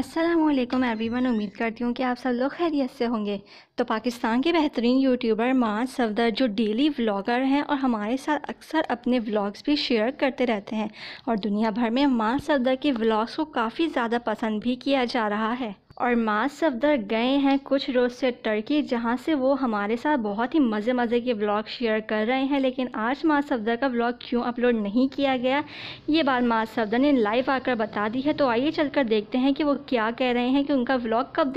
Aslam everyone उम्मीद करती हूँ कि आप सब लोग खैरियत से होंगे तो पाकिस्तान के बेहतरीन यूट्यूबर माँ सफदर जो डेली व्लॉगर हैं और हमारे साथ अक्सर अपने व्लॉग्स भी शेयर करते रहते हैं और दुनिया भर में मान सफदर के व्लॉग्स को काफ़ी ज़्यादा पसंद भी किया जा रहा है और मास सफदर गए हैं कुछ रोज़ से टर्की जहाँ से वो हमारे साथ बहुत ही मज़े मज़े के ब्लॉग शेयर कर रहे हैं लेकिन आज मास सफदर का ब्लॉग क्यों अपलोड नहीं किया गया ये बात मास सफदर ने लाइव आकर बता दी है तो आइए चलकर देखते हैं कि वो क्या कह रहे हैं कि उनका ब्लॉग कब